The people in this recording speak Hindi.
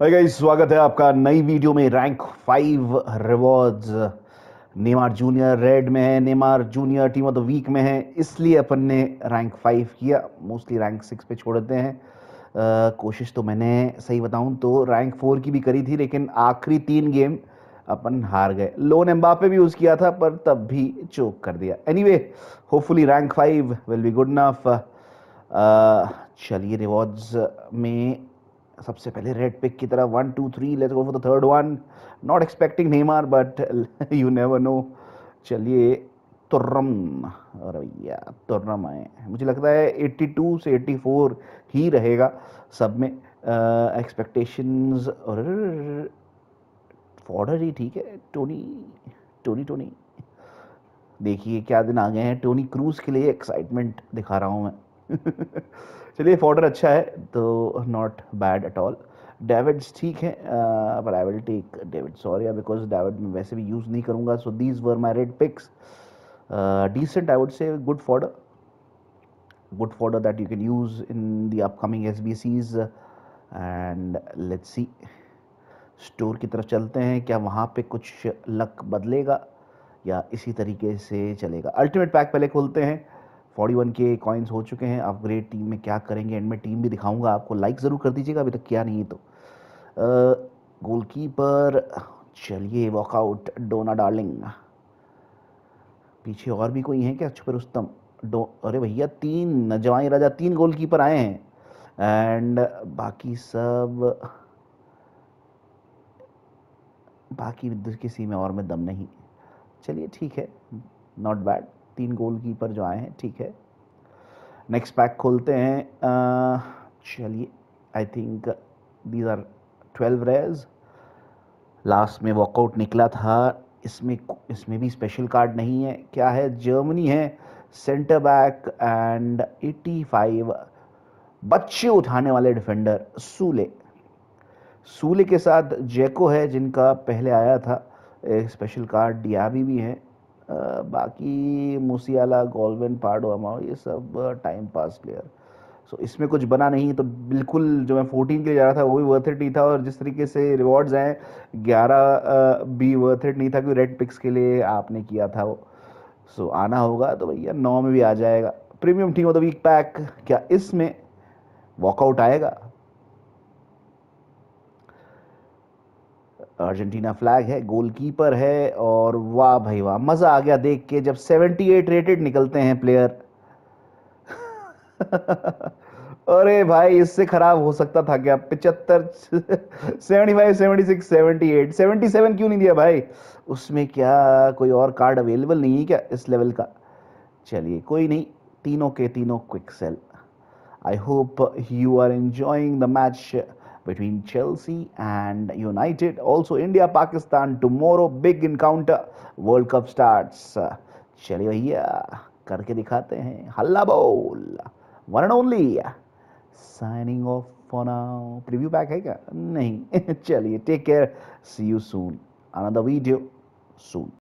भाई गाइस स्वागत है आपका नई वीडियो में rank five rewards Neymar junior red में है Neymar junior team of the week में है इसलिए अपन ने रैंक फाइव किया मोस्टली रैंक सिक्स पे छोड़ देते हैं आ, कोशिश तो मैंने सही बताऊं तो रैंक फोर की भी करी थी लेकिन आखिरी तीन गेम अपन हार गए लोन एम्बापे भी यूज़ किया था पर तब भी चोक कर दिया anyway hopefully rank five will be good enough चलिए रिवॉर्ड्स में सबसे पहले रेड पिक की तरह one two three let's go for the third one not expecting Neymar but you never know चलिए तुर्रम रवैया तुर्रम आए मुझे लगता है 82 से 84 ही रहेगा सब में एक्सपेक्टेशंस और फॉर्डर ही ठीक है टोनी टोनी टोनी देखिए क्या दिन आ गए हैं टोनी क्रूज के लिए एक्साइटमेंट दिखा रहा हूँ मैं चलिए फॉर्डर अच्छा है तो not bad at all Davids ठीक है पर I will take David sorry because David मैं वैसे भी यूज़ नहीं करूँगा so these were my red picks decent I would say good fodder good fodder that you can use in the S B Cs let's see store की तरफ चलते हैं क्या वहाँ पे कुछ लक बदलेगा या इसी तरीके से चलेगा अल्टीमेट पैक पहले खोलते हैं फोर्टी वन के कॉइन्स हो चुके हैं अपग्रेड टीम में क्या करेंगे एंड में टीम भी दिखाऊंगा आपको लाइक ज़रूर कर दीजिएगा अभी तक किया नहीं तो गोलकीपर चलिए वॉकआउट डोना डार्लिंग पीछे और भी कोई है क्या छुपे उत्तम डो अरे भैया तीन नजवाई राजा तीन गोलकीपर आए हैं एंड बाकी सब बाकी किसी में और में दम नहीं चलिए ठीक है नॉट बैड तीन गोल कीपर जो आए हैं ठीक है नेक्स्ट पैक खोलते हैं चलिए I think these are twelve rares last में वॉकआउट निकला था इसमें इसमें भी स्पेशल कार्ड नहीं है क्या है जर्मनी है सेंटर बैक एंड 85 बच्चे उठाने वाले डिफेंडर सूले सूले के साथ जेको है जिनका पहले आया था स्पेशल कार्ड डियाबी भी है बाकी मुसियाला गोलवेन पार्डो अमाओ ये सब time pass player so so, इसमें कुछ बना नहीं तो बिल्कुल जो मैं फोर्टीन के लिए जा रहा था वो भी वर्थ इट नहीं था और जिस तरीके से रिवॉर्ड्स हैं ग्यारह भी वर्थ इट नहीं था क्योंकि रेड पिक्स के लिए आपने किया था वो सो so, आना होगा तो भैया नौ में भी आ जाएगा premium team of the week pack क्या इसमें वॉकआउट आएगा अर्जेंटीना फ्लैग है गोलकीपर है और वाह भाई वाह मज़ा आ गया देख के जब 78 रेटेड निकलते हैं प्लेयर अरे भाई इससे खराब हो सकता था क्या पिचहत्तर seventy five seventy six seventy eight seventy seven क्यों नहीं दिया भाई उसमें क्या कोई और कार्ड अवेलेबल नहीं है क्या इस लेवल का चलिए कोई नहीं तीनों के तीनों quick sell I hope you are enjoying the match between Chelsea and United. Also, India Pakistan tomorrow big encounter. World Cup starts. चलिए भैया करके दिखाते हैं हल्ला बोल one and only signing off for now preview pack है क्या नहीं चलिए take care see you soon another video soon